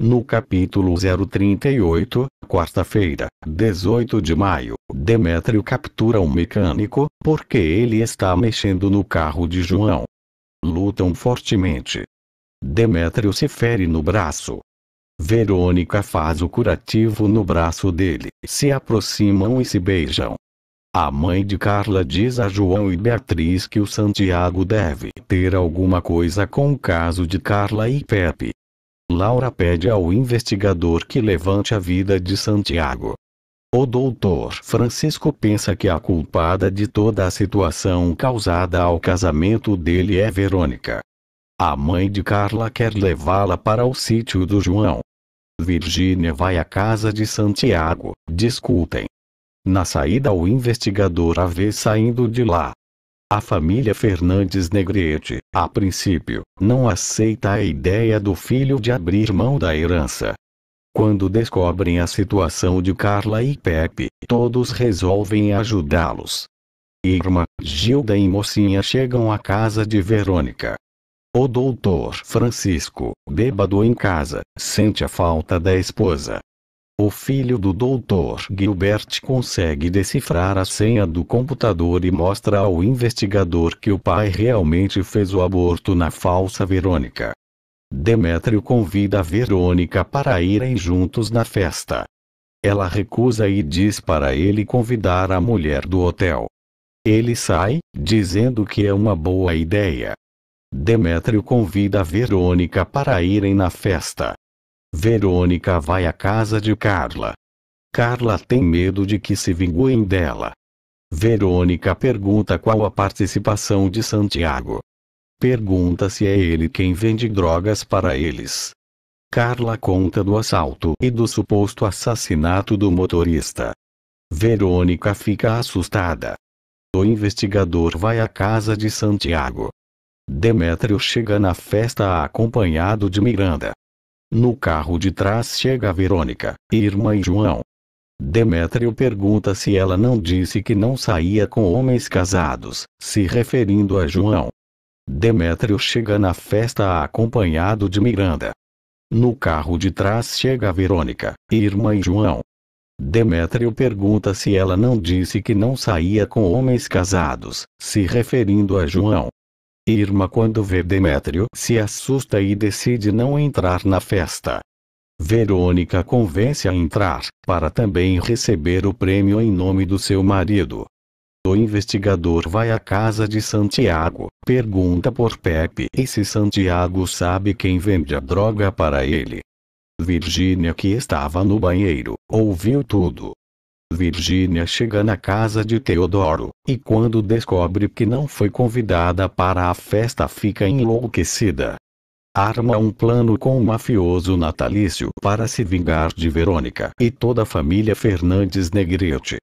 No capítulo 038, quarta-feira, 18 de maio, Demétrio captura um mecânico, porque ele está mexendo no carro de João. Lutam fortemente. Demétrio se fere no braço. Verônica faz o curativo no braço dele, se aproximam e se beijam. A mãe de Carla diz a João e Beatriz que o Santiago deve ter alguma coisa com o caso de Carla e Pepe. Laura pede ao investigador que levante a vida de Santiago. O doutor Francisco pensa que a culpada de toda a situação causada ao casamento dele é Verônica. A mãe de Carla quer levá-la para o sítio do João. Virgínia vai à casa de Santiago, discutem. Na saída, o investigador a vê saindo de lá, a família Fernandes Negrete, a princípio, não aceita a ideia do filho de abrir mão da herança. Quando descobrem a situação de Carla e Pepe, todos resolvem ajudá-los. Irma, Gilda e Mocinha chegam à casa de Verônica. O doutor Francisco, bêbado em casa, sente a falta da esposa. O filho do Dr. Gilbert consegue decifrar a senha do computador e mostra ao investigador que o pai realmente fez o aborto na falsa Verônica. Demétrio convida Verônica para irem juntos na festa. Ela recusa e diz para ele convidar a mulher do hotel. Ele sai, dizendo que é uma boa ideia. Demétrio convida Verônica para irem na festa. Verônica vai à casa de Carla. Carla tem medo de que se vinguem dela. Verônica pergunta qual a participação de Santiago. Pergunta se é ele quem vende drogas para eles. Carla conta do assalto e do suposto assassinato do motorista. Verônica fica assustada. O investigador vai à casa de Santiago. Demétrio chega na festa acompanhado de Miranda. No carro de trás chega Verônica, irmã e João. Demétrio pergunta se ela não disse que não saía com homens casados, se referindo a João. Demétrio chega na festa acompanhado de Miranda. No carro de trás chega Verônica, irmã e João. Demétrio pergunta se ela não disse que não saía com homens casados, se referindo a João. Irma quando vê Demétrio se assusta e decide não entrar na festa. Verônica convence a entrar, para também receber o prêmio em nome do seu marido. O investigador vai à casa de Santiago, pergunta por Pepe e se Santiago sabe quem vende a droga para ele. Virgínia, que estava no banheiro, ouviu tudo. Virginia chega na casa de Teodoro, e quando descobre que não foi convidada para a festa fica enlouquecida. Arma um plano com o mafioso natalício para se vingar de Verônica e toda a família Fernandes Negrete.